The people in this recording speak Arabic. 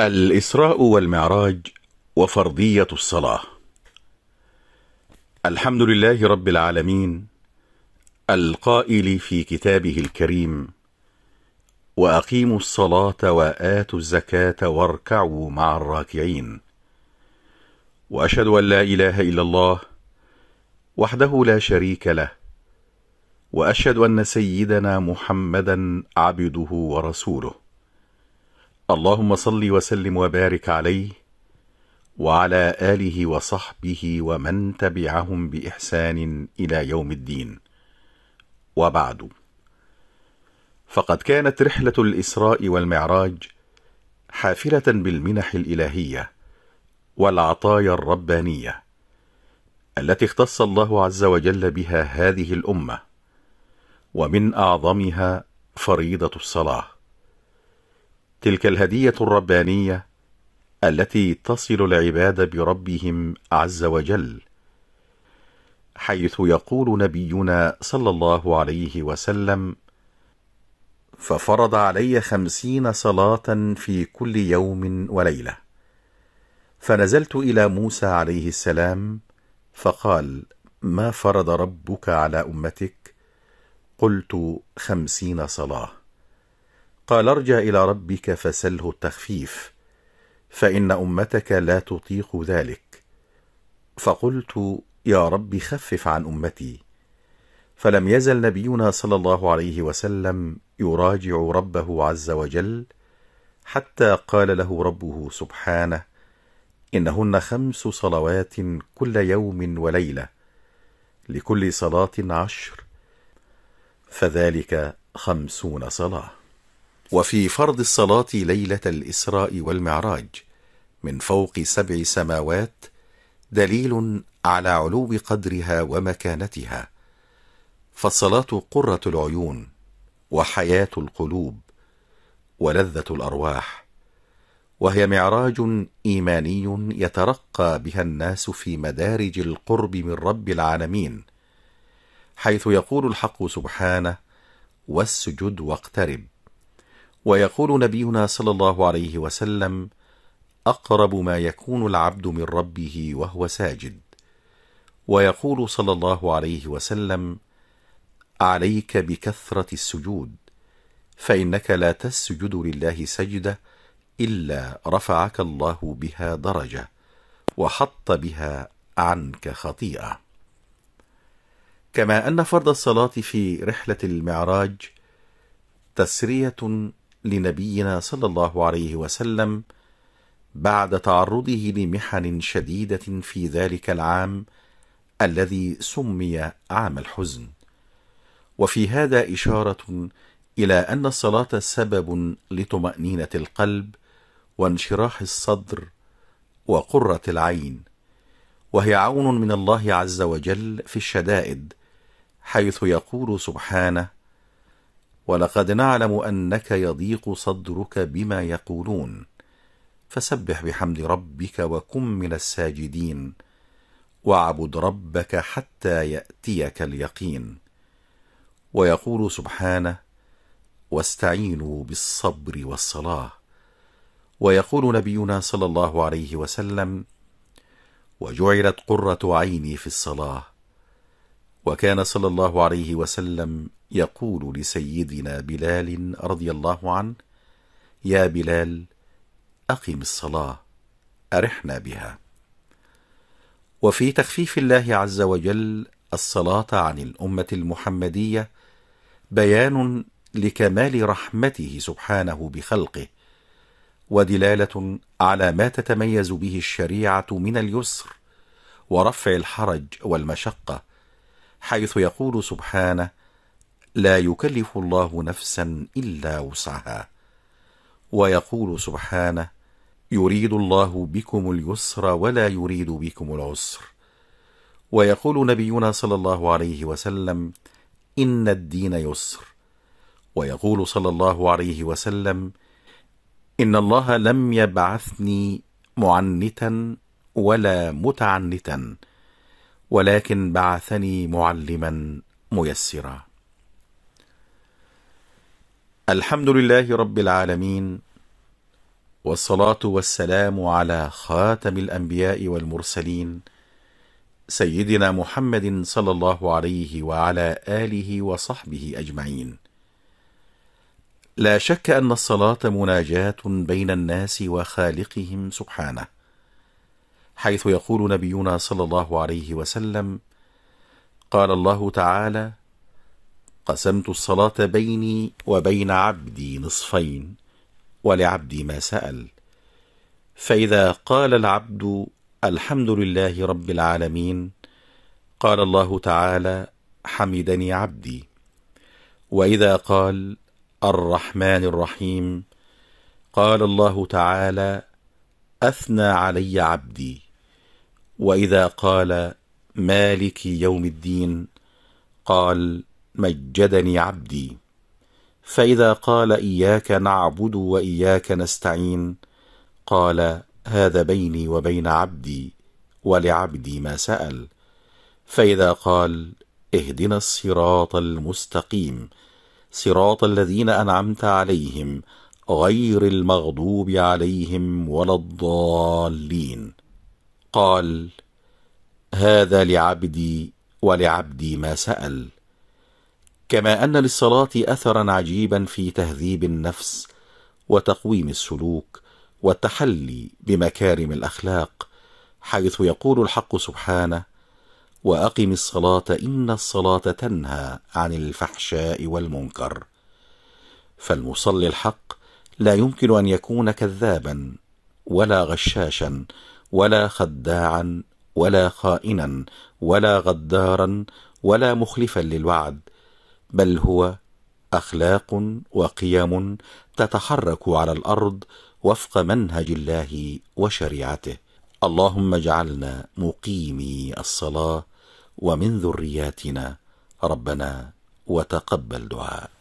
الإسراء والمعراج وفرضية الصلاة الحمد لله رب العالمين القائل في كتابه الكريم وأقيموا الصلاة وآتوا الزكاة واركعوا مع الراكعين وأشهد أن لا إله إلا الله وحده لا شريك له وأشهد أن سيدنا محمدا عبده ورسوله اللهم صل وسلم وبارك عليه وعلى آله وصحبه ومن تبعهم بإحسان إلى يوم الدين وبعد فقد كانت رحلة الإسراء والمعراج حافلة بالمنح الإلهية والعطايا الربانية التي اختص الله عز وجل بها هذه الأمة ومن أعظمها فريضة الصلاة تلك الهدية الربانية التي تصل العباد بربهم عز وجل حيث يقول نبينا صلى الله عليه وسلم ففرض علي خمسين صلاة في كل يوم وليلة فنزلت إلى موسى عليه السلام فقال ما فرض ربك على أمتك قلت خمسين صلاة قال ارجع إلى ربك فسله التخفيف فإن أمتك لا تطيق ذلك فقلت يا رب خفف عن أمتي فلم يزل نبينا صلى الله عليه وسلم يراجع ربه عز وجل حتى قال له ربه سبحانه إنهن خمس صلوات كل يوم وليلة لكل صلاة عشر فذلك خمسون صلاه وفي فرض الصلاة ليلة الإسراء والمعراج من فوق سبع سماوات دليل على علو قدرها ومكانتها فالصلاة قرة العيون وحياة القلوب ولذة الأرواح وهي معراج إيماني يترقى بها الناس في مدارج القرب من رب العالمين حيث يقول الحق سبحانه واسجد واقترب ويقول نبينا صلى الله عليه وسلم أقرب ما يكون العبد من ربه وهو ساجد ويقول صلى الله عليه وسلم عليك بكثرة السجود فإنك لا تسجد لله سجدة إلا رفعك الله بها درجة وحط بها عنك خطيئة كما أن فرض الصلاة في رحلة المعراج تسرية لنبينا صلى الله عليه وسلم بعد تعرضه لمحن شديدة في ذلك العام الذي سمي عام الحزن وفي هذا إشارة إلى أن الصلاة سبب لطمأنينة القلب وانشراح الصدر وقرة العين وهي عون من الله عز وجل في الشدائد حيث يقول سبحانه ولقد نعلم أنك يضيق صدرك بما يقولون فسبح بحمد ربك وكن من الساجدين واعبد ربك حتى يأتيك اليقين ويقول سبحانه واستعينوا بالصبر والصلاة ويقول نبينا صلى الله عليه وسلم وجعلت قرة عيني في الصلاة وكان صلى الله عليه وسلم يقول لسيدنا بلال رضي الله عنه يا بلال أقم الصلاة أرحنا بها وفي تخفيف الله عز وجل الصلاة عن الأمة المحمدية بيان لكمال رحمته سبحانه بخلقه ودلالة على ما تتميز به الشريعة من اليسر ورفع الحرج والمشقة حيث يقول سبحانه لا يكلف الله نفسا الا وسعها ويقول سبحانه يريد الله بكم اليسر ولا يريد بكم العسر ويقول نبينا صلى الله عليه وسلم ان الدين يسر ويقول صلى الله عليه وسلم ان الله لم يبعثني معنتا ولا متعنتا ولكن بعثني معلما ميسرا الحمد لله رب العالمين والصلاة والسلام على خاتم الأنبياء والمرسلين سيدنا محمد صلى الله عليه وعلى آله وصحبه أجمعين لا شك أن الصلاة مناجاة بين الناس وخالقهم سبحانه حيث يقول نبينا صلى الله عليه وسلم قال الله تعالى قسمت الصلاة بيني وبين عبدي نصفين ولعبدي ما سأل فإذا قال العبد الحمد لله رب العالمين قال الله تعالى حمدني عبدي وإذا قال الرحمن الرحيم قال الله تعالى أثنى علي عبدي وإذا قال مالك يوم الدين قال مجدني عبدي فإذا قال إياك نعبد وإياك نستعين قال هذا بيني وبين عبدي ولعبدي ما سأل فإذا قال اهدنا الصراط المستقيم صراط الذين أنعمت عليهم غير المغضوب عليهم ولا الضالين قال هذا لعبدي ولعبدي ما سأل كما أن للصلاة أثرا عجيبا في تهذيب النفس وتقويم السلوك والتحلي بمكارم الأخلاق حيث يقول الحق سبحانه وأقم الصلاة إن الصلاة تنهى عن الفحشاء والمنكر فالمصلي الحق لا يمكن أن يكون كذابا ولا غشاشا ولا خداعا ولا خائنا ولا غدارا ولا مخلفا للوعد بل هو اخلاق وقيم تتحرك على الارض وفق منهج الله وشريعته اللهم اجعلنا مقيمي الصلاه ومن ذرياتنا ربنا وتقبل دعاء